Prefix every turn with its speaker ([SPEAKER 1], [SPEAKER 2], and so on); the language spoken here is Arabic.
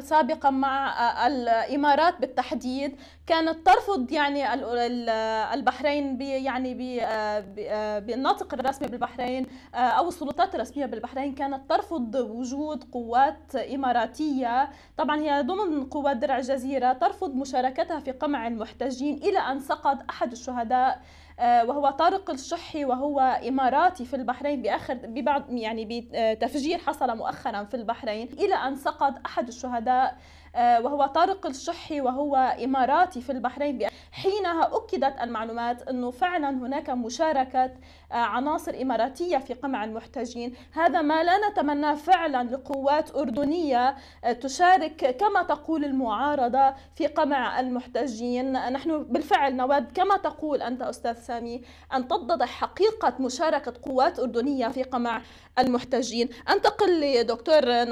[SPEAKER 1] سابقا مع الامارات بالتحديد كانت ترفض يعني البحرين يعني بالناطق الرسمي بالبحرين آه، او السلطات الرسميه بالبحرين كانت ترفض وجود قوات اماراتيه طبعا هي ضمن قوات درع الجزيره ترفض مشاركتها في قمع المحتجين الى ان سقط احد الشهداء آه، وهو طارق الشحي وهو إماراتي في البحرين بآخر ببعض يعني بتفجير حصل مؤخرا في البحرين إلى أن سقط أحد الشهداء آه، وهو طارق الشحي وهو إماراتي في البحرين بآخر حينها أكدت المعلومات أنه فعلا هناك مشاركة آه، عناصر إماراتية في قمع المحتجين هذا ما لا نتمناه فعلا لقوات أردنية آه، تشارك كما تقول المعارضة في قمع المحتجين نحن بالفعل نود كما تقول أنت أستاذ سامي أن تتضح حقيقة مشاركة قوات أردنية في قمع المحتجين أنتقل لدكتور